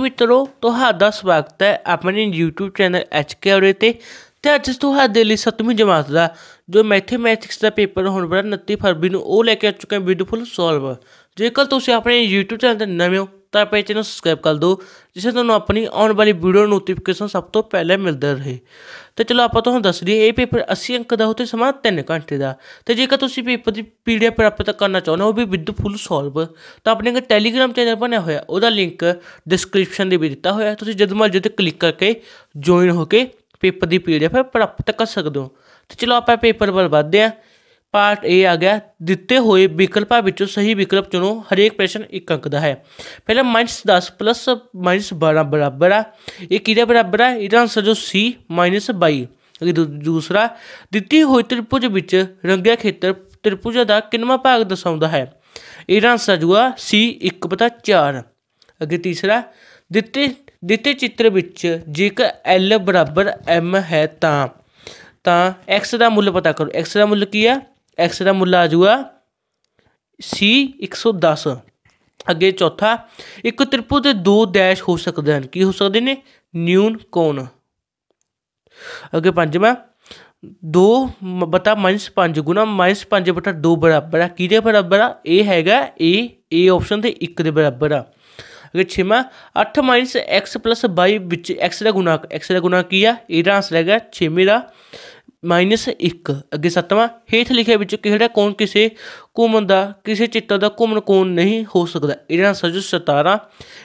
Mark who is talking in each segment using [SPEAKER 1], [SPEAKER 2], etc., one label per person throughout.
[SPEAKER 1] ਮਿੱਤਰੋ ਤੁਹਾਡਾ ਸਵਾਗਤ ਹੈ ਆਪਣੇ YouTube ਚੈਨਲ HK ਔਰੇ ਤੇ ਤੇ ਅੱਜ ਤੁਹਾਡੇ ਲਈ 7ਵੀਂ ਜਮਾਤ ਦਾ ਜੋ ਮੈਥਮੈਟਿਕਸ ਦਾ ਪੇਪਰ ਹੋਣ ਵਾਲਾ 29 ਫਰਵਰੀ ਨੂੰ ਉਹ ਲੈ ਕੇ ਆ ਚੁੱਕੇ ਹਾਂ ਬਿਊਟੀਫੁਲ ਸੋਲਵ ਜੇਕਰ ਤੁਸੀਂ ਆਪਣੇ YouTube ਚੈਨਲ ਤੇ ਨਵੇਂ ਹੋ ਤਾਂ ਚੈਨਲ ਨੂੰ ਸਬਸਕ੍ਰਾਈਬ ਕਰ ਦਿਓ ਜਿਸ ਨਾਲ ਤੁਹਾਨੂੰ ਆਪਣੀ ਆਉਣ ਵਾਲੀ ਵੀਡੀਓ ਨੋਟੀਫਿਕੇਸ਼ਨ ਸਭ ਤੋਂ ਪਹਿਲੇ ਮਿਲਦੇ ਰਹੇ ਤੇ ਚਲੋ ਆਪਾਂ ਤੁਹਾਨੂੰ ਦੱਸ ਦਈਏ ਇਹ ਪੇਪਰ 80 ਅੰਕ ਦਾ ਹੋ ਤੇ ਸਮਾਂ 3 ਘੰਟੇ ਦਾ ਤੇ ਜੇਕਰ ਤੁਸੀਂ ਪੇਪਰ ਦੀ ਪੀਡੀਐਫ ਪ੍ਰਾਪਤ ਕਰਨਾ ਚਾਹੁੰਦੇ ਹੋ ਵੀ ਵਿਦ ਫੁੱਲ ਸੋਲਵ ਤਾਂ ਆਪਣੇ ਕੋਲ ਟੈਲੀਗ੍ਰam ਚੈਨਲ ਬਣਿਆ ਹੋਇਆ ਉਹਦਾ ਲਿੰਕ ਡਿਸਕ੍ਰਿਪਸ਼ਨ ਦੇ ਵਿੱਚ ਦਿੱਤਾ ਹੋਇਆ ਤੁਸੀਂ ਜਦੋਂ ਮਰਜ਼ੀ ਤੇ ਕਲਿੱਕ ਕਰਕੇ ਜੁਆਇਨ ਹੋ ਕੇ ਪੇਪਰ ਦੀ ਪੀਡੀਐਫ ਪ੍ਰਾਪਤ ਕਰ ਸਕਦੇ ਹੋ ਤੇ ਚਲੋ ਆਪਾਂ ਪੇਪਰ ਵੱਲ ਵਧਦੇ ਹਾਂ ਪਾਰਟ A ਆ ਗਿਆ ਦਿੱਤੇ ਹੋਏ ਵਿਕਲਪਾਂ ਵਿੱਚੋਂ ਸਹੀ ਵਿਕਲਪ ਚੁਣੋ ਹਰੇਕ ਪ੍ਰਸ਼ਨ ਇੱਕ ਅੰਕ ਦਾ ਹੈ ਪਹਿਲਾ -10 -12 ਬਰਾਬਰ ਆ ਇਹ ਕਿਹਦੇ ਬਰਾਬਰ ਆ ਇਹਦਾ ਆਨਸਰ ਜੋ C -22 ਅਗੇ ਦੂਸਰਾ ਦਿੱਤੀ ਹੋਈ ਤ੍ਰਿਪੁਜ ਵਿੱਚ ਰੰਗਿਆ ਖੇਤਰ ਤ੍ਰਿਪੁਜ ਦਾ ਕਿੰਨਾ ਭਾਗ ਦਰਸਾਉਂਦਾ ਹੈ ਇਹਦਾ ਆਨਸਰ ਜੁਆ C 1/4 ਅਗੇ ਤੀਸਰਾ ਦਿੱਤੇ ਦਿੱਤੇ ਚਿੱਤਰ ਵਿੱਚ ਜੇਕਰ L M ਹੈ ਤਾਂ ਤਾਂ x ਦਾ ਮੁੱਲ ਪਤਾ ਕਰੋ x ਦਾ ਮੁੱਲ ਕੀ ਆ ਐਕਸ ਦਾ ਮੁੱਲ ਆ ਜੂਗਾ ਸੀ 110 ਅੱਗੇ ਚੌਥਾ ਇੱਕ ਤ੍ਰਿਪੁਜ ਦੇ ਦੋ ਡੈਸ਼ ਹੋ ਸਕਦੇ ਹਨ ਕੀ ਹੋ ਸਕਦੇ ਨੇ ਨਿਊਨ ਕੋਣ ਅੱਗੇ ਪੰਜਵਾਂ 2 ਬਤਾ -5 ਗੁਣਾ -5 ਬਟਾ 2 ਬਰਾਬਰ ਆ ਕਿਹਦੇ ਬਰਾਬਰ ਆ ਇਹ ਹੈਗਾ A A ਆਪਸ਼ਨ ਤੇ 1 ਦੇ ਬਰਾਬਰ ਆ ਅਗੇ ਛੇਵਾਂ 8 x 22 ਵਿੱਚ x ਦਾ ਗੁਣਾ x ਦਾ ਗੁਣਾ ਕੀ ਆ ਇਹਦਾ ਆਨਸਰ ਹੈਗਾ 6 ਦਾ ਮਾਈਨਸ -1 ਅੱਗੇ ਸੱਤਵਾਂ ਹੇਠ ਲਿਖੇ ਵਿੱਚ ਕਿਹੜਾ ਕੋਣ ਕਿਸੇ ਘੁੰਮਣ ਦਾ ਕਿਸੇ ਚਿੱਤਰ ਦਾ ਘੁੰਮਣ ਕੋਣ ਨਹੀਂ ਹੋ ਸਕਦਾ ਇਹਦਾ ਸਜੂ ਜੋ 17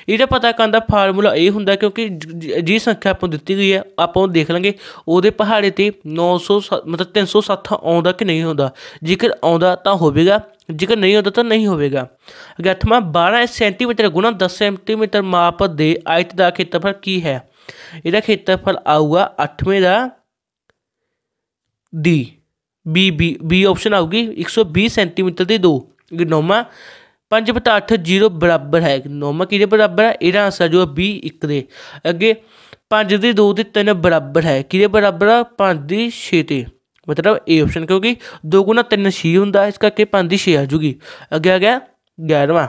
[SPEAKER 1] ਇਹਦਾ ਪਤਾ ਕਰਨ ਦਾ ਫਾਰਮੂਲਾ ਇਹ ਹੁੰਦਾ ਕਿਉਂਕਿ ਜੀ ਸੰਖਿਆ ਆਪਾਂ ਦਿੱਤੀ ਗਈ ਹੈ ਆਪਾਂ ਉਹ ਦੇਖ ਲਾਂਗੇ ਉਹਦੇ ਪਹਾੜੇ ਤੇ 900 ਮਤਲਬ 307 ਆਉਂਦਾ ਕਿ ਨਹੀਂ ਆਉਂਦਾ ਜੇਕਰ ਆਉਂਦਾ ਤਾਂ ਹੋਵੇਗਾ ਜੇਕਰ ਨਹੀਂ ਆਉਂਦਾ ਤਾਂ ਨਹੀਂ ਹੋਵੇਗਾ ਅਗੇ 12 ਸੈਂਟੀਮੀਟਰ ਗੁਣਾ 10 ਸੈਂਟੀਮੀਟਰ ਮਾਪ ਦੇ ਆਇਤ ਦਾ ਖੇਤਰਫਲ ਕੀ ਹੈ ਇਹਦਾ ਖੇਤਰਫਲ ਆਊਗਾ 8ਵੇਂ ਦਾ ਦੀ ਬੀ ਬੀ ਬੀ ਆਪਸ਼ਨ ਆਊਗੀ 120 ਸੈਂਟੀਮੀਟਰ ਦੇ 2 ਗਨੋਮਾ 5 ਬਟਾ 8 0 ਬਰਾਬਰ ਹੈ ਗਨੋਮਾ ਕਿਹਦੇ ਬਰਾਬਰ ਹੈ ਇਹਦਾ ਆਨਸਰ ਜੋ ਬੀ 1 ਦੇ ਅੱਗੇ 5 ਦੇ 2 ਤੇ 3 ਬਰਾਬਰ ਹੈ ਕਿਹਦੇ ਬਰਾਬਰ ਆ 5 ਦੀ 6 ਤੇ ਮਤਲਬ ਏ ਆਪਸ਼ਨ ਕਿਉਂਕਿ 2 ਗੁਣਾ 3 6 ਹੁੰਦਾ ਇਸ ਕਰਕੇ 5 ਦੀ 6 ਆ ਜੂਗੀ ਅੱਗੇ ਆ ਗਿਆ 11ਵਾਂ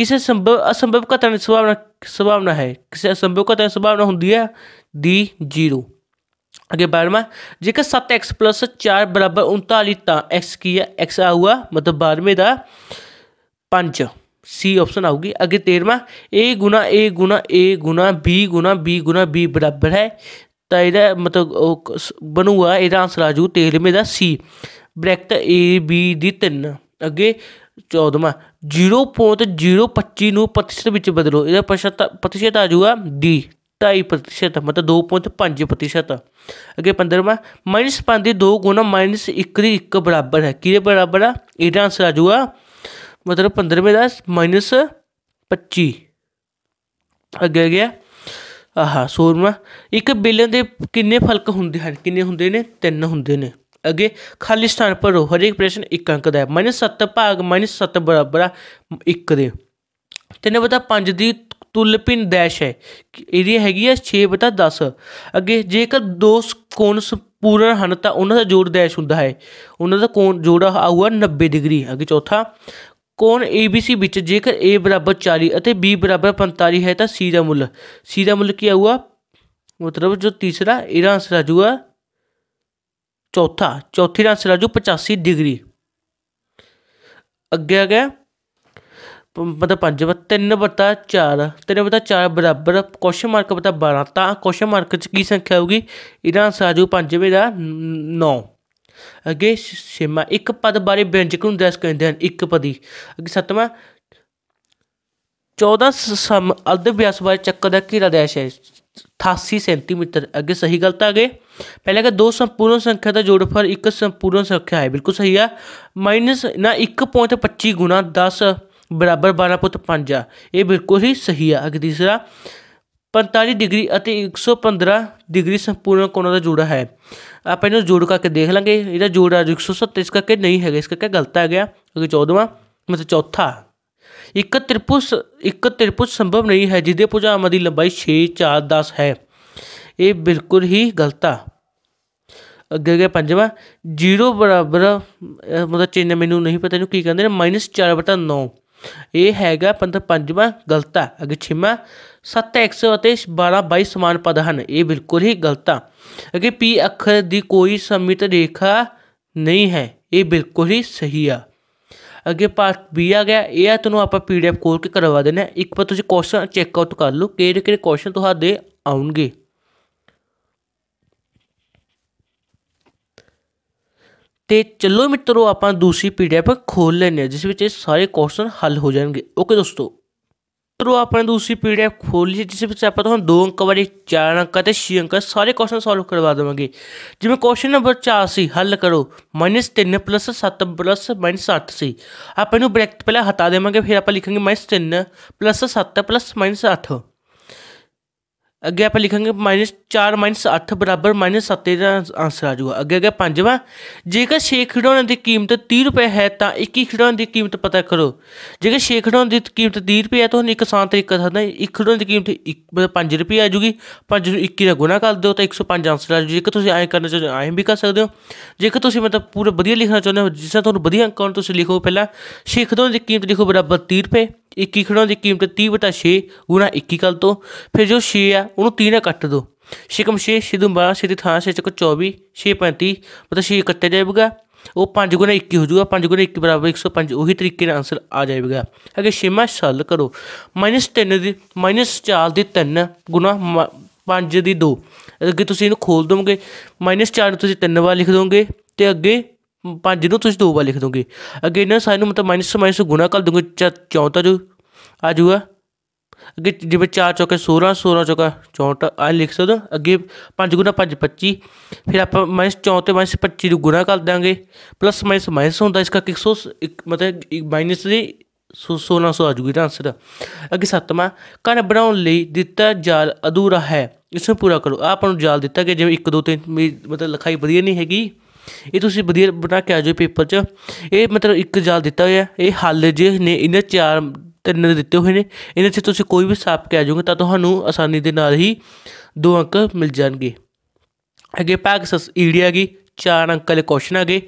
[SPEAKER 1] ਕਿਸੇ ਸੰਭਵ ਅਸੰਭਵ ਘਟਨਾ ਦੀ ਸੰਭਾਵਨਾ ਸੰਭਾਵਨਾ ਹੈ ਕਿਸੇ ਅਸੰਭਵ ਘਟਨਾ ਦੀ ਸੰਭਾਵਨਾ ਹੁੰਦੀ ਹੈ ਦੀ 0 ਅਗੇ बारहवा ਜੇਕਰ 7x 4 ਬਰਾਬਰ 39 ਤਾਂ x ਕੀ ਹੈ x ਆਊਗਾ ਮਤਲਬ ਬਾਰਵੇਂ ਦਾ 5 ਸੀ ਆਪਸ਼ਨ ਆਊਗੀ ਅਗੇ 13ਵਾਂ a a a b b b ਬਰਾਬਰ ਹੈ ਤਾਂ ਇਹਦਾ ਮਤਲਬ ਬਣੂਗਾ ਇਹਦਾ ਆਨਸਰ ਆ ਜੂ 13ਵੇਂ ਦਾ c ਬ੍ਰੈਕਟ a b ਦੀ 3 ਅਗੇ 14ਵਾਂ 0.025 ਨੂੰ ਪ੍ਰਤੀਸ਼ਤ ਵਿੱਚ ਬਦਲੋ ਇਹਦਾ ਪ੍ਰਤੀਸ਼ਤ ਆ ਜੂਗਾ d ਢਾਈ ਪ੍ਰਤੀਸ਼ਤ ਮਤਲਬ 2.5 ਪ੍ਰਤੀਸ਼ਤ ਅੱਗੇ 15ਵਾਂ ਮਾਈਨਸ 5 ਦੀ 2 ਗੁਣਾ ਮਾਈਨਸ 1 ਦੀ 1 ਬਰਾਬਰ ਹੈ ਕਿਹਦੇ ਬਰਾਬਰ ਆ ਇਹਦਾ ਆਨਸਰ ਆ ਜਾਊਗਾ ਮਤਲਬ 15ਵੇਂ ਦਾ ਮਾਈਨਸ 25 ਅੱਗੇ ਗਿਆ ਆਹਾ ਸੋਰਮਾ ਇੱਕ ਬਿਲਨ ਦੇ ਕਿੰਨੇ ਫਲਕ ਹੁੰਦੇ ਹਨ ਕਿੰਨੇ ਹੁੰਦੇ ਨੇ ਤਿੰਨ ਹੁੰਦੇ ਨੇ ਅੱਗੇ ਖਾਲੀ ਸਥਾਨ ਭਰੋ ਹਰੇਕ ਪ੍ਰਸ਼ਨ ਇੱਕ ਅੰਕ ਦਾ ਹੈ -7 ਭਾਗ -7 ਬਰਾਬਰ 1 ਦੇ ਤਿੰਨੇ ਬਤਾ 5 ਦੀ ਤੁਲਪਿਨ ਦੇਸ਼ ਹੈ ਏਰੀਆ ਹੈਗੀ ਹੈ 6 ਬਟਾ 10 ਅੱਗੇ ਜੇਕਰ ਦੋ ਕੋਣ ਸਪੂਰਨ ਹਨ ਤਾਂ ਉਹਨਾਂ ਦਾ ਜੋੜ ਦੇਸ਼ ਹੁੰਦਾ ਹੈ ਉਹਨਾਂ ਦਾ ਕੋਣ ਜੋੜਾ ਆਊਗਾ 90 ਡਿਗਰੀ ਅੱਗੇ ਚੌਥਾ ਕੋਣ ABC ਵਿੱਚ ਜੇਕਰ A 40 ਅਤੇ B 45 ਹੈ ਤਾਂ C ਦਾ ਮੁੱਲ C ਦਾ ਮੁੱਲ ਕੀ ਆਊਗਾ ਮਤਲਬ ਜੋ ਤੀਸਰਾ ਇਹਦਾ ਆਨਸਰ ਆਜੂਗਾ ਚੌਥਾ ਚੌਥੀ ਦਾ ਆਨਸਰ ਆਜੂ 85 ਡਿਗਰੀ ਅੱਗੇ ਆ ਗਿਆ ਮਤਲਬ 5 ਬਤਾ 3 ਬਤਾ 4 3 ਬਤਾ 4 ਬਰਾਬਰ ਕੁਐਸਚਨ ਮਾਰਕ ਬਤਾ 12 ਤਾਂ ਕੁਐਸਚਨ ਮਾਰਕ 'ਚ ਕੀ ਸੰਖਿਆ ਹੋਊਗੀ ਇਹਦਾ ਆਨਸਰ ਆ ਜੂ 5ਵੇਂ ਦਾ 9 ਅਗੇ ਸ਼ੇਮਾ ਇੱਕ ਪਦ ਬਾਰੇ ਵਿਅੰਜਕ ਨੂੰ ਦੱਸ ਕਹਿੰਦੇ ਹਨ ਇੱਕ ਪਦੀ ਅੱਗੇ ਸੱਤਵਾਂ 14 ਸਮ ਅਰਧ ਵਿਆਸ ਬਾਰੇ ਚੱਕਰ ਦਾ ਘੇਰਾ ਦੇਸ਼ ਹੈ 88 ਸੈਂਟੀਮੀਟਰ ਅੱਗੇ ਸਹੀ ਗਲਤ ਆ ਗਏ ਪਹਿਲੇ ਕਿ ਦੋ ਸੰਪੂਰਨ ਸੰਖਿਆ ਦਾ ਜੋੜ ਫਰ ਇੱਕ ਸੰਪੂਰਨ ਸੰਖਿਆ ਹੈ ਬਿਲਕੁਲ ਸਹੀ ਆ ਮਾਈਨਸ ਨਾ 1.25 ਗੁਣਾ 10 ਬਰਾਬਰ 12 ਪੁੱਤ 5 ਆ ਇਹ ਬਿਲਕੁਲ ਹੀ ਸਹੀ ਆ ਅਗਲੀ ਤੀਸਰਾ 45 ਡਿਗਰੀ ਅਤੇ 115 ਡਿਗਰੀ ਸੰਪੂਰਨ ਕੋਣਾਂ ਦਾ ਜੋੜਾ ਹੈ ਆਪਾਂ ਇਹਨੂੰ ਜੋੜ ਕਰਕੇ ਦੇਖ ਲਾਂਗੇ ਇਹਦਾ ਜੋੜਾ 170 ਇਸ ਕਰਕੇ ਨਹੀਂ ਹੈਗਾ ਇਸ ਕਰਕੇ ਗਲਤ ਆ ਗਿਆ ਅਗੇ 14ਵਾਂ ਮਤਲਬ ਚੌਥਾ ਇੱਕ ਤ੍ਰਿਪੁਸ ਇੱਕ ਤ੍ਰਿਪੁਸ ਸੰਭਵ ਨਹੀਂ ਹੈ ਜਿਹਦੇ ਭੁਜਾਵਾਂ ਦੀ ਲੰਬਾਈ 6 4 10 ਹੈ ਇਹ ਬਿਲਕੁਲ ਹੀ ਗਲਤ ਆ ਅੱਗੇ ਗਿਆ ਪੰਜਵਾਂ 0 ਬਰਾਬਰ ਮਤਲਬ ਚਿੰਨ ਮੈਨੂੰ ਨਹੀਂ ਪਤਾ ਇਹਨੂੰ ਕੀ ਕਹਿੰਦੇ ਨੇ -4/9 ਇਹ ਹੈਗਾ 15ਵਾਂ ਗਲਤ ਆ ਅਗੇ ਛੇਵਾਂ 7x ਅਤੇ 12 22 ਸਮਾਨ ਪਦ ਹਨ ਇਹ ਬਿਲਕੁਲ ਹੀ ਗਲਤ ਆ ਅਗੇ p ਅੱਖਰ ਦੀ ਕੋਈ ਸਮਿਤ ਰੇਖਾ ਨਹੀਂ ਹੈ ਇਹ ਬਿਲਕੁਲ ਹੀ ਸਹੀ ਆ ਅੱਗੇ ਪਾਰਟ B ਆ ਗਿਆ ਇਹ ਆ ਤੁਹਾਨੂੰ ਆਪਾਂ ਪੀਡੀਐਫ ਕੋਲ ਕੇ ਕਰਵਾ ਦੇਣਾ ਇੱਕ ਵਾਰ ਤੁਸੀਂ ਕੁਐਸਚਨ ਚੈੱਕ ਆਊਟ ਕਰ ਲਓ ਕਿਹੜੇ ਕਿਹੜੇ ਕੁਐਸਚਨ ਤੁਹਾਡੇ ਆਉਣਗੇ ਤੇ ਚਲੋ ਮਿੱਤਰੋ ਆਪਾਂ ਦੂਸਰੀ ਪੀਡੀਐਫ ਖੋਲ ਲੈਨੇ ਜਿਸ ਵਿੱਚ ਇਹ ਸਾਰੇ ਕੁਐਸਚਨ ਹੱਲ ਹੋ ਜਾਣਗੇ ਓਕੇ ਦੋਸਤੋ ਮਿੱਤਰੋ ਆਪਾਂ ਦੂਸਰੀ ਪੀਡੀਐਫ ਖੋਲ ਲਈ ਜਿਸ ਵਿੱਚ ਆਪਾਂ ਤੁਹਾਨੂੰ ਦੋ ਅੰਕ ਵਾਲੇ ਚਾਰ ਅੰਕ ਤੇ ਛੇ ਅੰਕ ਸਾਰੇ ਕੁਐਸਚਨ ਸੋਲਵ ਕਰਵਾ ਦੇਵਾਂਗੇ ਜਿਵੇਂ ਕੁਐਸਚਨ ਨੰਬਰ 4 ਸੀ ਹੱਲ ਕਰੋ -3 7 -7 ਸੀ ਆਪਾਂ ਇਹਨੂੰ ਬ੍ਰੈਕਟ ਪਹਿਲਾਂ ਹਟਾ ਦੇਵਾਂਗੇ ਫਿਰ ਆਪਾਂ ਲਿਖਾਂਗੇ -3 7 8 ਅੱਗੇ ਆਪਾਂ ਲਿਖਾਂਗੇ -4 8 ਬਰਾਬਰ -7 ਦਾ ਆਨਸਰ ਆ ਜਾਊਗਾ ਅੱਗੇ ਅੱਗੇ ਪੰਜਵਾਂ ਜੇਕਰ 6 ਖਿਡੌਣਿਆਂ ਦੀ ਕੀਮਤ 30 ਰੁਪਏ ਹੈ ਤਾਂ 21 ਖਿਡੌਣਿਆਂ ਦੀ ਕੀਮਤ ਪਤਾ ਕਰੋ ਜੇਕਰ 6 ਖਿਡੌਣਿਆਂ ਦੀ ਕੀਮਤ 30 ਰੁਪਏ ਹੈ ਤੁਹਾਨੂੰ ਇੱਕ ਆਸਾਨ ਤਰੀਕਾ ਦੱਸਦਾ ਇੱਕ ਖਿਡੌਣੇ ਦੀ ਕੀਮਤ 5 ਰੁਪਏ ਆ ਜਾਊਗੀ 5 ਨੂੰ 21 ਦਾ ਗੁਣਾ ਕਰ ਦਿਓ ਤਾਂ 105 ਆਨਸਰ ਆ ਜਾਊ ਜੇਕਰ ਤੁਸੀਂ ਐਂ ਕਰਨਾ ਚਾਹੁੰਦੇ ਐਂ ਵੀ ਕਰ ਸਕਦੇ ਹੋ ਜੇਕਰ ਤੁਸੀਂ ਮਤਲਬ ਪੂਰਾ ਵਧੀਆ ਲਿਖਣਾ ਚਾਹੁੰਦੇ ਹੋ ਜਿਸ ਤਰ੍ਹਾਂ ਤੁਹਾਨੂੰ ਵਧੀਆ ਅੰਕ ਆਉਣ ਤੁਸੀਂ ਲਿਖੋ ਪਹਿਲਾਂ 6 ਖਿਡੌਣਿਆਂ ਦੀ ਕੀਮਤ ਲਿਖੋ ਬਰਾਬਰ 30 ਰੁਪਏ 21 ਖਿਡੌਣਿਆਂ ਦੀ ਕੀਮਤ 30 ਬਟਾ 6 ਗੁਣਾ 21 ਕਰ ਦਿਓ ਫਿਰ ਜੋ 6 ਆ ਉਹਨੂੰ 3 ਕੱਟ ਦੋ 6 ਕਮ 6 6 ਦੂੰ 12 6 ਤੇ 6 24 6 35 ਮਤਲਬ 6 ਕੱਟਿਆ ਜਾਏਗਾ ਉਹ 5 ਗੁਣਾ 21 ਹੋ ਜਾਊਗਾ 5 ਗੁਣਾ 21 105 ਉਹੀ ਤਰੀਕੇ ਨਾਲ ਆਨਸਰ ਆ ਜਾਏਗਾ ਅਗੇ ਸ਼ੇਮਾ ਸੱਲ ਕਰੋ -3 ਦੀ -4 ਦੀ 3 ਗੁਣਾ 5 ਦੀ 2 ਅੱਗੇ ਤੁਸੀਂ ਇਹਨੂੰ ਖੋਲ ਦੋਗੇ -4 ਨੂੰ ਤੁਸੀਂ 3 ਵਾਰ ਲਿਖ ਦੋਗੇ ਤੇ ਅੱਗੇ 5 ਨੂੰ ਤੁਸੀਂ 2 ਵਾਰ ਲਿਖ ਦੋਗੇ ਅਗੇ ਇਹਨਾਂ ਨੂੰ ਮਤਲਬ ਮਾਈਨਸ ਮਾਈਨਸ ਗੁਣਾ ਕਰ ਦੋਗੇ ਚੌਥਾ ਜੋ ਆ ਜਾਊਗਾ ਅੱਗੇ ਜਿਵੇਂ 4 ਚੌਕੇ 16 16 ਚੌਕਾ 64 ਆ ਲਿਖ ਸਕਦੇ ਅੱਗੇ 5 ਗੁਣਾ 5 25 ਫਿਰ ਆਪਾਂ ਮਾਈਨਸ 4 ਤੇ ਮਾਈਨਸ 25 ਨੂੰ ਗੁਣਾ ਕਰ ਦਾਂਗੇ ਪਲੱਸ ਮਾਈਨਸ ਮਾਈਨਸ ਹੁੰਦਾ ਇਸ ਕਰਕੇ 101 ਮਤਲਬ ਮਾਈਨਸ ਦੀ 1600 ਆ ਜੂਗੀ ਇਹਦਾ ਆਨਸਰ ਅੱਗੇ ਸੱਤਵਾਂ ਕਨ ਬਣਾਉਣ ਲਈ ਦਿੱਤਾ ਜਾਲ ਅਧੂਰਾ ਹੈ ਇਸ ਨੂੰ ਪੂਰਾ ਕਰੋ ਆਪਾਂ ਨੂੰ ਜਾਲ ਦਿੱਤਾ ਗਿਆ ਜਿਵੇਂ 1 2 3 ਮਤਲਬ ਲਿਖਾਈ ਵਧੀਆ ਨਹੀਂ ਹੈਗੀ ਇਹ ਤੁਸੀਂ ਵਧੀਆ ਬਣਾ ਕੇ ਆ ਜਾਓ ਪੇਪਰ 'ਚ ਇਹ ਮਤਲਬ ਇੱਕ ਜਾਲ ਦਿੱਤਾ ਹੋਇਆ ਇਹ ਹੱਲ ਜੇ ਨੇ ਇਹਨਾਂ ਚਾਰ ਤਿੰਨ ਦਿੱਤੇ ਹੋਏ ਨੇ ਇਹਨਾਂ 'ਚ ਤੁਸੀਂ ਕੋਈ ਵੀ ਸਾਪ ਕਹਿ ਜਾਓਗੇ ਤਾਂ ਤੁਹਾਨੂੰ ਆਸਾਨੀ ਦੇ ਨਾਲ ਹੀ ਦੋ ਅੰਕ ਮਿਲ ਜਾਣਗੇ ਅੱਗੇ ਪੈਕਸਸ ਈੜੀ ਆ ਗਈ ਚਾਰ ਅੰਕਾਂ ਦੇ ਕੁਐਸਚਨ ਆ ਗਏ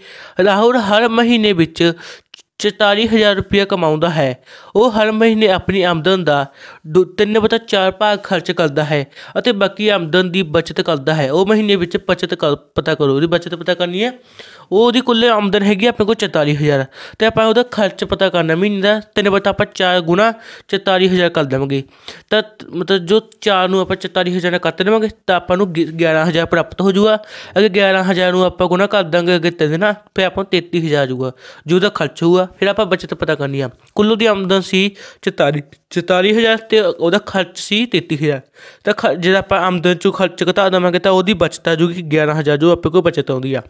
[SPEAKER 1] ਰਾਹੁਲ ਹਰ ਮਹੀਨੇ ਵਿੱਚ 44000 ਰੁਪਏ ਕਮਾਉਂਦਾ ਹੈ ਉਹ ਹਰ ਮਹੀਨੇ ਆਪਣੀ ਆਮਦਨ ਦਾ 3/4 ਭਾਗ ਖਰਚ ਕਰਦਾ ਹੈ ਅਤੇ ਬਾਕੀ ਆਮਦਨ ਦੀ ਬਚਤ ਕਰਦਾ ਹੈ ਉਹ ਮਹੀਨੇ ਵਿੱਚ ਬਚਤ ਪਤਾ ਕਰੋ ਉਹਦੀ ਬਚਤ ਪਤਾ ਕਰਨੀ ਹੈ ਉਹ ਉਹਦੀ ਕੁੱਲ ਆਮਦਨ ਹੈਗੀ ਆਪਣੇ ਕੋਲ 44000 ਤੇ ਆਪਾਂ ਉਹਦਾ ਖਰਚ ਪਤਾ ਕਰਨਾ ਮਹੀਨੇ ਦਾ ਤਿੰਨ ਬਤਾ ਆਪਾਂ 4 ਗੁਣਾ 44000 ਕਰ ਦੇਵਾਂਗੇ ਤਾਂ ਮਤਲਬ ਜੋ 4 ਨੂੰ ਆਪਾਂ 44000 ਨਾਲ ਕੱਟ ਦੇਵਾਂਗੇ ਤਾਂ ਆਪਾਂ ਨੂੰ 11000 ਪ੍ਰਾਪਤ ਹੋ ਜਾਊਗਾ ਅਗੇ 11000 ਨੂੰ ਆਪਾਂ ਗੁਣਾ ਕਰ ਦਾਂਗੇ ਅਗੇ ਤੇ ਨਾ ਫਿਰ ਆਪਾਂ 33000 ਆ ਜਾਊਗਾ ਜੋ ਉਹਦਾ ਖਰਚ ਹੋਊਗਾ ਫਿਰ ਆਪਾਂ ਬਚਤ ਪਤਾ ਕਰਨੀ ਆ ਕੁੱਲ ਦੀ ਆਮਦਨ ਸੀ 44 44000 ਤੇ ਉਹਦਾ ਖਰਚ ਸੀ 33000 ਤਾਂ ਜੇ ਆਪਾਂ ਆਮਦਨ ਚੋਂ ਖਰਚ ਘਟਾ ਦਵਾਂਗੇ ਤਾਂ ਉਹਦੀ ਬਚਤ ਆ ਜੂਗੀ 11000 ਜੋ ਆਪੇ ਕੋਲ ਬਚਤ ਆਉਂਦੀ ਆ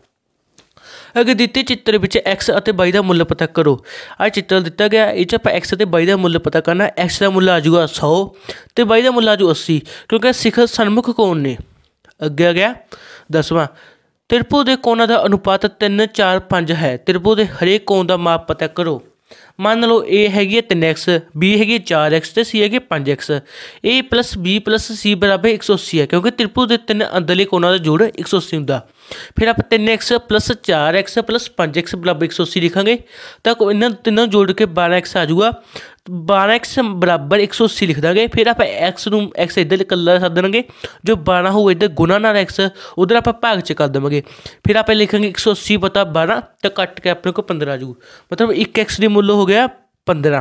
[SPEAKER 1] ਅਗੇ ਦਿੱਤੇ ਚਿੱਤਰ ਵਿੱਚ x ਅਤੇ y ਦਾ ਮੁੱਲ ਪਤਾ ਕਰੋ ਆ ਚਿੱਤਰ ਦਿੱਤਾ ਗਿਆ ਇਹ ਚ ਆਪਾਂ x ਅਤੇ y ਦਾ ਮੁੱਲ ਪਤਾ ਕਰਨਾ x ਦਾ ਮੁੱਲ ਆ ਜਾਊਗਾ 100 ਤੇ y ਦਾ ਮੁੱਲ ਆ ਜਾਊ 80 ਕਿਉਂਕਿ ਸਿਖਰ ਸਨਮੁਖ ਕੋਣ ਨੇ ਅੱਗੇ ਆ ਗਿਆ ਦਸਵਾਂ ਤਿਰਭੁਜ ਦੇ ਕੋਣਾਂ ਦਾ ਅਨੁਪਾਤ 3 4 5 ਹੈ ਤਿਰਭੁਜ ਦੇ ਹਰੇਕ ਕੋਣ ਦਾ ਮਾਪ ਪਤਾ ਕਰੋ ਮੰਨ ਲਓ a ਹੈਗੀ ਹੈ 3x b ਹੈਗੀ 4x ਤੇ c ਹੈਗੀ 5x a b c 180 ਹੈ ਕਿਉਂਕਿ ਤ੍ਰਿਭੁਜ ਦੇ ਤਿੰਨ ਅੰਦਰਲੇ ਕੋਣਾਂ ਦਾ ਜੋੜ 180 ਹੁੰਦਾ ਫਿਰ ਆਪਾਂ 3x 4x 5x 180 ਲਿਖਾਂਗੇ ਤਾਂ ਇਹਨਾਂ ਤਿੰਨਾਂ ਜੋੜ ਕੇ 12x ਆ ਜਾਊਗਾ 12x ਬਰਾਬਰ 180 ਲਿਖ ਦਾਂਗੇ ਫਿਰ ਆਪਾਂ x ਨੂੰ x ਇੱਧਰ ਇਕੱਲਾ ਸੱਦ ਦਾਂਗੇ ਜੋ 12 ਹੋਊ ਇੱਧਰ ਗੁਣਾ ਨਾਲ x ਉਧਰ ਆਪਾਂ ਭਾਗ ਚ ਕਰ ਦਵਾਂਗੇ ਫਿਰ ਆਪਾਂ ਲਿਖਾਂਗੇ 180 ਬਤਾ 12 ਤਾਂ ਕੱਟ ਕੇ ਆਪਣੇ ਕੋ 15 ਆ ਜੂ ਮਤਲਬ 1x ਦੇ ਮੁੱਲ ਹੋ ਗਿਆ 15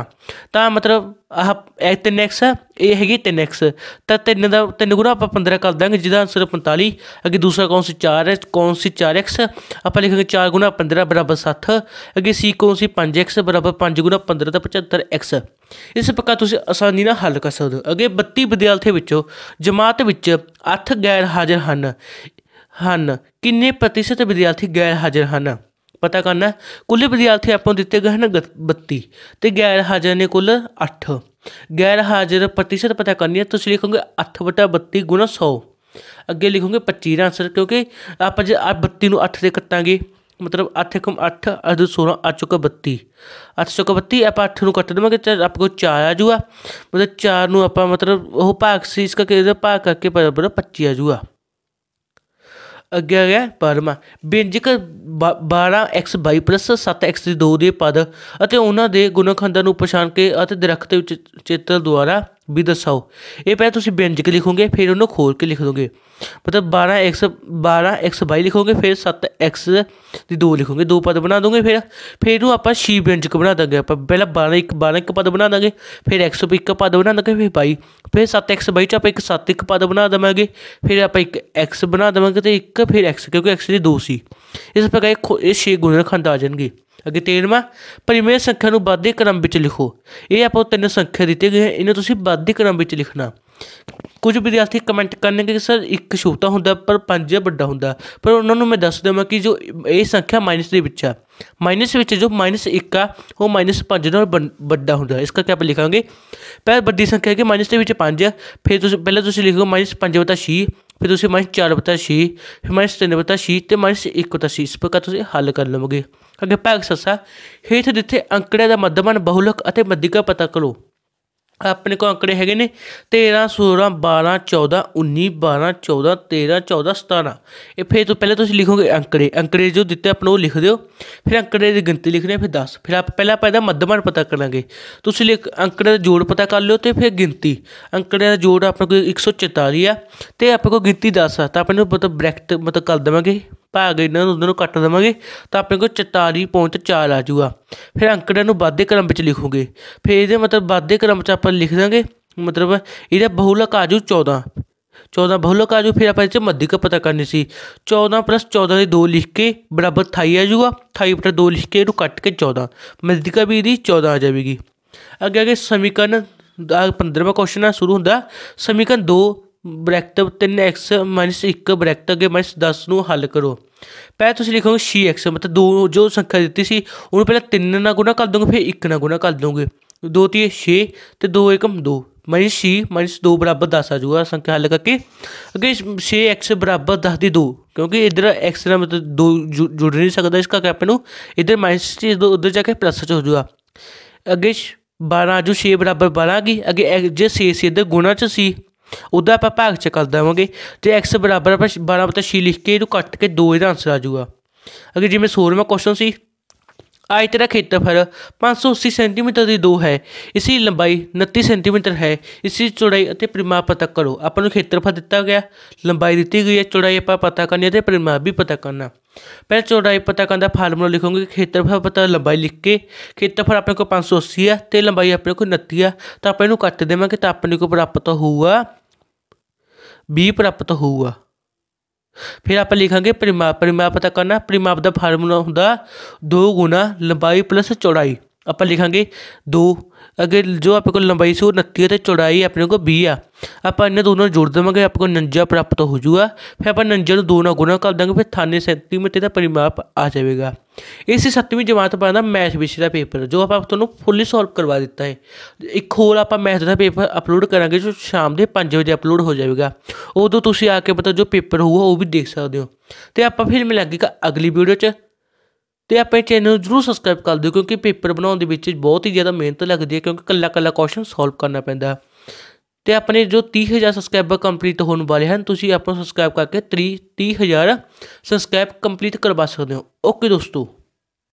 [SPEAKER 1] ਤਾਂ ਮਤਲਬ ਆਹ ਇਹ 3x ਇਹ ਹੈਗੀ 3x ਤਾਂ 3 ਦਾ 3 ਗੁਣਾ ਆਪਾਂ 15 ਕਰ ਦਾਂਗੇ ਜਿਹਦਾ ਆਨਸਰ 45 ਅੱਗੇ ਦੂਸਰਾ ਕੌਣ ਸੀ 4 ਹੈ ਕੌਣ ਸੀ 4x ਆਪਾਂ ਲਿਖਾਂਗੇ 4 ਗੁਣਾ 15 ਬਰਾਬਰ 60 ਅੱਗੇ c ਕੌਣ ਸੀ 5x ਬਰਾਬਰ 5 ਗੁਣਾ 15 ਦਾ 75x ਇਸ ਪ੍ਰਕਾਰ ਤੁਸੀਂ ਆਸਾਨੀ ਨਾਲ ਹੱਲ ਕਰ ਸਕਦੇ ਹੋ ਅੱਗੇ 32 ਵਿਦਿਆਰਥੀ ਵਿੱਚੋਂ ਜਮਾਤ ਵਿੱਚ 8 ਗੈਰ ਹਾਜ਼ਰ ਹਨ ਹਨ ਕਿੰਨੇ ਪ੍ਰਤੀਸ਼ਤ ਵਿਦਿਆਰਥੀ ਗੈਰ ਹਾਜ਼ਰ ਹਨ ਪਤਾ ਕਰਨਾ ਕੁੱਲ ਵਿਦਿਆਰਥੀ ਆਪਾਂ ਨੂੰ ਦਿੱਤੇ ਗਏ ਹਨ 32 ਤੇ ਗੈਰ ਹਾਜ਼ਰ ਨੇ ਕੁੱਲ 8 ਗੈਰ ਹਾਜ਼ਰ ਪ੍ਰਤੀਸ਼ਤ ਪਤਾ ਕਰਨੀ ਹੈ ਤੁਸੀਂ ਲਿਖੋਗੇ 8/32 100 ਅੱਗੇ ਲਿਖੋਗੇ 25 ਦਾ ਆਨਸਰ ਕਿਉਂਕਿ ਆਪਾਂ ਜੇ 32 ਨੂੰ 8 ਦੇ ਕੱਟਾਂਗੇ ਮਤਲਬ 8 8 16 ਆ ਚੁੱਕਾ 32 832 ਆਪਾਂ 8 ਨੂੰ ਕੱਟ ਦੇਵਾਂਗੇ ਤੇ ਆਪਕੋ 4 ਆ ਜੂਗਾ ਮਤਲਬ 4 ਨੂੰ ਆਪਾਂ ਮਤਲਬ ਉਹ ਭਾਗ ਸੀ ਇਸ ਕਰਕੇ ਇਹਦਾ ਭਾਗ ਕਰਕੇ ਬਰਾਬਰ 25 ਆ ਜੂਗਾ 11 12ਵਾਂ ਵਿਅੰਜਕ 12x22 7x2 ਦੇ ਪਦ ਅਤੇ ਉਹਨਾਂ ਦੇ ਗੁਣਖੰਡਾਂ ਨੂੰ ਪਛਾਣ ਕੇ ਅਤੇ ਦਰਖਤ ਵਿੱਚ ਚਿੱਤਰ ਦੁਆਰਾ ਵੀ ਦੱਸਾਓ ਇਹ ਪਹਿਲਾਂ ਤੁਸੀਂ ਬਿੰਜਕ ਲਿਖੋਗੇ ਫਿਰ ਉਹਨੂੰ ਖੋਲ ਕੇ ਲਿਖ ਦੋਗੇ ਮਤਲਬ बारह एक्स बारह ਲਿਖੋਗੇ ਫਿਰ 7x ਦੀ 2 ਲਿਖੋਗੇ ਦੋ ਪਦ ਬਣਾ ਦੋਗੇ ਫਿਰ ਫਿਰ ਨੂੰ ਆਪਾਂ ਸ਼ੀ ਵਿਅੰਜਕ ਬਣਾ ਦਾਂਗੇ ਆਪਾਂ ਪਹਿਲਾਂ 12 ਇੱਕ 12 ਇੱਕ ਪਦ ਬਣਾ ਦਾਂਗੇ ਫਿਰ 101 ਇੱਕ ਪਦ ਬਣਾ ਦਾਂਗੇ ਫਿਰ 22 ਫਿਰ 7x22 ਚ ਆਪਾਂ ਇੱਕ 7 ਇੱਕ ਪਦ ਬਣਾ ਦਵਾਂਗੇ ਫਿਰ ਆਪਾਂ ਇੱਕ x ਬਣਾ ਦਵਾਂਗੇ ਤੇ ਇੱਕ ਫਿਰ x ਕਿਉਂਕਿ x ਦੇ 2 ਸੀ ਇਸ ਪ੍ਰਕਾਰ ਇਹ 6 ਗੁਣਨਖੰਡ ਆ ਜਾਣਗੇ ਅਗੇ 13ਵਾਂ ਪਰਿਮੇਯ ਸੰਖਿਆ ਨੂੰ ਵਾਧੇ ਕ੍ਰਮ ਵਿੱਚ ਲਿਖੋ ਇਹ ਆਪਾਂ ਤਿੰਨ ਸੰਖਿਆ ਦਿੱਤੇ ਗਏ ਇਹਨਾਂ ਤੁਸੀਂ ਵਾਧੇ ਕ੍ਰਮ ਵਿੱਚ ਲਿਖਣਾ ਕੁਝ ਵਿਦਿਆਰਥੀ ਕਮੈਂਟ ਕਰਨਗੇ ਕਿ ਸਰ ਇੱਕ ਛੋਟਾ ਹੁੰਦਾ ਪਰ ਪੰਜ ਵੱਡਾ ਹੁੰਦਾ ਪਰ ਉਹਨਾਂ ਨੂੰ ਮੈਂ ਦੱਸ ਦੇਵਾਂ ਕਿ ਜੋ ਇਹ ਸੰਖਿਆ ਮਾਈਨਸ ਦੇ ਵਿੱਚ ਆ ਮਾਈਨਸ ਵਿੱਚ ਜੋ ਮਾਈਨਸ 1 ਆ ਉਹ ਮਾਈਨਸ 5 ਨਾਲ ਵੱਡਾ ਹੁੰਦਾ ਇਸ ਕਰਕੇ ਆਪਾਂ ਲਿਖਾਂਗੇ ਪਹਿਲ ਵੱਡੀ ਸੰਖਿਆ ਕਿ ਮਾਈਨਸ ਦੇ ਵਿੱਚ 5 ਆ ਫਿਰ ਤੁਸੀਂ ਪਹਿਲਾਂ ਤੁਸੀਂ ਲਿਖੋ ਮਾਈਨਸ 5 ਬਤਾ 6 ਫਿਰ ਤੁਸੀਂ ਮਾਈਨਸ 4 ਬਤਾ 6 ਫਿਰ ਮਾਈਨਸ 3 ਬਤਾ 6 ਤੇ ਮਾਈਨਸ 1 ਬਤਾ 6 ਇਸ ਪ੍ਰਕਾਰ ਤੁਸੀਂ ਹੱਲ ਕਰ ਲਵੋਗੇ ਅੱਗੇ ਭਾਗ ਸੱਸਾ ਹੇਠ ਦਿੱਤੇ ਅੰਕੜਿਆਂ ਦਾ ਮੱਧਮਨ ਬਹੁਲਕ ਅਤੇ ਮੱਧਿਕਾ ਪਤਾ ਕਰੋ ਆਪਣੇ ਕੋਲ ਅੰਕੜੇ ਹੈਗੇ ਨੇ 13 16 12 14 19 12 14 13 14 17 ਇਹ ਫਿਰ ਤੋਂ ਪਹਿਲੇ ਤੁਸੀਂ ਲਿਖੋਗੇ ਅੰਕੜੇ ਅੰਕੜੇ ਜੋ ਦਿੱਤੇ ਆਪਣੋ ਉਹ ਲਿਖ ਦਿਓ ਫਿਰ ਅੰਕੜੇ ਦੀ ਗਿਣਤੀ ਲਿਖਣੀ ਹੈ ਫਿਰ 10 ਫਿਰ ਆਪ ਪਹਿਲਾਂ ਆਪਾਂ ਇਹਦਾ ਮੱਧਮਾਨ ਪਤਾ ਕਰਾਂਗੇ ਤੁਸੀਂ ਲਿਖ ਅੰਕੜੇ ਦਾ ਜੋੜ ਪਤਾ ਕਰ ਲਿਓ ਤੇ ਫਿਰ ਗਿਣਤੀ ਅੰਕੜੇ ਦਾ ਜੋੜ ਆਪਣੇ ਕੋਲ 144 ਆ ਤੇ ਆਪਣੇ ਕੋਲ ਗਿਣਤੀ 10 ਆ ਤਾਂ ਆਪਾਂ ਨੂੰ ਬ੍ਰੈਕਟ ਮਤਲਬ ਕਰ ਦੇਵਾਂਗੇ ਪਾ ਇਹਨਾਂ ਨੂੰ ਉਹਨਾਂ ਨੂੰ ਕੱਟ ਦੇਵਾਂਗੇ ਤਾਂ ਆਪਣੇ ਕੋਲ 44.4 ਆ ਜਾਊਗਾ ਫਿਰ ਅੰਕੜਿਆਂ ਨੂੰ ਵਾਧੇ ਕ੍ਰਮ ਵਿੱਚ ਲਿਖੋਗੇ ਫਿਰ ਇਹਦੇ ਮਤਲਬ ਵਾਧੇ ਕ੍ਰਮ ਵਿੱਚ ਆਪਾਂ ਲਿਖ ਦਾਂਗੇ ਮਤਲਬ ਇਹਦਾ ਬਹੁਲਕ ਆ ਜੂ 14 14 ਬਹੁਲਕ ਆ ਜੂ ਫਿਰ ਆਪਾਂ ਇਸ ਚ ਮੱਧਿਕ ਪਤਾ ਕਰਨੀ ਸੀ 14 14 ਦੇ 2 ਲਿਖ ਕੇ ਬਰਾਬਰ 28 ਆ ਜੂਗਾ 28 ਬਟਾ 2 ਲਿਖ ਕੇ ਇਹਨੂੰ ਕੱਟ ਕੇ 14 ਮੱਧਿਕਾ ਵੀ ਇਹਦੀ 14 ਆ ਜਾਵੇਗੀ ਅੱਗੇ ਅੱਗੇ ਸਮੀਕਰਨ 15ਵਾਂ ਕੁਐਸਚਨ ਆ ਸ਼ੁਰੂ ਹੁੰਦਾ ਸਮੀਕਰਨ 2 ਬ੍ਰੈਕਟ 3x 1 ਬ੍ਰੈਕਟ ਮਾਈਨਸ 10 ਨੂੰ ਹੱਲ ਕਰੋ ਪਹਿਲਾਂ ਤੁਸੀਂ ਲਿਖੋਗੇ 6x ਮਤਲਬ ਦੋ ਜੋ ਸੰਖਿਆ ਦਿੱਤੀ ਸੀ ਉਹਨੂੰ ਪਹਿਲਾਂ 3 ਨਾਲ ਗੁਣਾ ਕਰ ਦੋਗੇ ਫਿਰ 1 ਨਾਲ ਗੁਣਾ ਕਰ ਦੋਗੇ 2 3 6 ਤੇ 2 1 2 ਮਾਈਨਸ 6 ਮਾਈਨਸ 2 ਬਰਾਬਰ 10 ਆ ਜਾਊਗਾ ਸੰਖਿਆ ਹੱਲ ਕਰਕੇ ਅੱਗੇ 6x ਬਰਾਬਰ 10 ਦੀ 2 ਕਿਉਂਕਿ ਇਧਰ x ਨਾਲ ਮਤਲਬ 2 ਜੁੜ ਨਹੀਂ ਸਕਦਾ ਇਸ ਕਰਕੇ ਆਪਾਂ ਨੂੰ ਇਧਰ ਮਾਈਨਸ ਦੋ ਉਧਰ ਜਾ ਕੇ ਪਲੱਸ 'ਚ ਹੋ ਜਾਊਗਾ ਅੱਗੇ 12 ਜੋ 6 ਬਰਾਬਰ 12 ਕੀ ਗਈ ਅੱਗੇ ਜੇ 6 ਸੀ ਇਧਰ ਗੁਣਾ 'ਚ ਸੀ ਉਦੋਂ ਆਪਾਂ ਭਾਗ ਚ ਕਰ ਦਵਾਂਗੇ ਤੇ x ਬਰਾਬਰ ਆਪਾਂ 12 ਬਤਾ 6 ਲਿਖ ਕੇ ਇਹਨੂੰ ਕੱਟ ਕੇ 2 ਇਹਦਾ ਆਨਸਰ ਆ ਜਾਊਗਾ ਅਗਰ ਜਿਵੇਂ 16ਵਾਂ ਕੁਐਸਚਨ ਸੀ ਆਇਤ ਦਾ ਖੇਤਰਫਲ 580 ਸੈਂਟੀਮੀਟਰ ਦੀ 2 ਹੈ ਇਸ ਦੀ ਲੰਬਾਈ 29 ਸੈਂਟੀਮੀਟਰ ਹੈ ਇਸ ਦੀ ਚੌੜਾਈ ਅਤੇ ਪਰਿਮਾਪ ਪਤਾ ਕਰੋ ਆਪਾਂ ਨੂੰ ਖੇਤਰਫਲ ਦਿੱਤਾ ਗਿਆ ਲੰਬਾਈ ਦਿੱਤੀ ਗਈ ਹੈ ਚੌੜਾਈ ਆਪਾਂ ਪਤਾ ਕਰਨੀ ਹੈ ਤੇ ਪਰਿਮਾਪ ਵੀ ਪਤਾ ਕਰਨਾ ਪਹਿਲਾਂ ਚੌੜਾਈ ਪਤਾ ਕਰਨ ਦਾ ਫਾਰਮੂਲਾ ਲਿਖੋਗੇ ਖੇਤਰਫਲ ਪਤਾ ਲੰਬਾਈ ਲਿਖ ਕੇ ਖੇਤਰਫਲ ਆਪਣੇ ਕੋਲ 580 ਹੈ ਤੇ ਲੰਬਾਈ ਆਪਣੇ ਕੋਲ 29 ਆ ਤਾਂ ਆਪਾਂ ਇਹਨੂੰ ਕੱਟ ਦੇਵਾਂਗੇ ਤਾਂ ਆਪਣੇ ਕੋਲ ਪ੍ਰਾਪਤ ਹੋਊਗਾ b ਪ੍ਰਾਪਤ ਹੋਊਗਾ ਫਿਰ ਆਪਾਂ ਲਿਖਾਂਗੇ ਪਰਿਮਾਪ ਪਰਿਮਾਪ ਪਤਾ ਕਰਨਾ ਪਰਿਮਾਪ ਦਾ ਫਾਰਮੂਲਾ ਹੁੰਦਾ 2 ਗੁਣਾ ਲੰਬਾਈ ਚੌੜਾਈ अपन लिखेंगे दो अगर जो अपने ਲੰਬਾਈ लंबाई से उनती है तो चौड़ाई अपने को भी आ आप इन्हें दोनों जोड़ देवेंगे आपको 49 ਪ੍ਰਾਪਤ ਹੋ जाएगा ਫਿਰ ਆਪਾਂ 49 ਨੂੰ दो ਗੁਣਾ ਕਰ ਦਾਂਗੇ ਫਿਰ फिर थाने सेंटीमीटर का ਪਰਿਮਾਪ ਆ ਜਾਵੇਗਾ ਇਸੇ ਸੱਤਵੀਂ ਜਮਾਤ ਪਾਉਣ ਦਾ ਮੈਥ ਵਿਸ਼ੇ ਦਾ ਪੇਪਰ ਜੋ ਆਪਾਂ ਤੁਹਾਨੂੰ ਫੁੱਲੀ ਸੋਲਵ ਕਰਵਾ ਦਿੱਤਾ ਹੈ ਇੱਕ ਹੋਰ ਆਪਾਂ ਮੈਥ ਦਾ ਪੇਪਰ ਅਪਲੋਡ ਕਰਾਂਗੇ ਜੋ ਸ਼ਾਮ ਦੇ 5 ਵਜੇ ਅਪਲੋਡ ਹੋ ਜਾਵੇਗਾ ਉਦੋਂ ਤੁਸੀਂ ਆ ਕੇ ਪਤਾ ਜੋ ਪੇਪਰ ਹੋਊਗਾ ਉਹ ਵੀ ਦੇਖ ਸਕਦੇ ਹੋ ਤੇ ਆਪਾਂ ਫਿਰ ਮਿਲਾਂਗੇ ਅਗਲੀ ਵੀਡੀਓ 'ਚ ਤੇ ਆਪਣੇ ਚੈਨਲ ਨੂੰ ਜਰੂਰ ਸਬਸਕ੍ਰਾਈਬ ਕਰ ਦਿਓ ਕਿਉਂਕਿ ਪੇਪਰ ਬਣਾਉਣ ਦੇ ਵਿੱਚ ਬਹੁਤ ਹੀ ਜ਼ਿਆਦਾ ਮਿਹਨਤ ਲੱਗਦੀ ਹੈ ਕਿਉਂਕਿ ਕੱਲਾ ਕੱਲਾ ਕੁਐਸਚਨ ਸੋਲਵ ਕਰਨਾ ਪੈਂਦਾ ਤੇ ਆਪਣੇ ਜੋ 30000 ਸਬਸਕ੍ਰਾਈਬਰ ਕੰਪਲੀਟ ਹੋਣ ਵਾਲੇ ਹਨ ਤੁਸੀਂ ਆਪਣਾ ਸਬਸਕ੍ਰਾਈਬ ਕਰਕੇ 30000 ਸਬਸਕ੍ਰਾਈਬ ਕੰਪਲੀਟ ਕਰਵਾ ਸਕਦੇ ਹੋ ਓਕੇ ਦੋਸਤੋ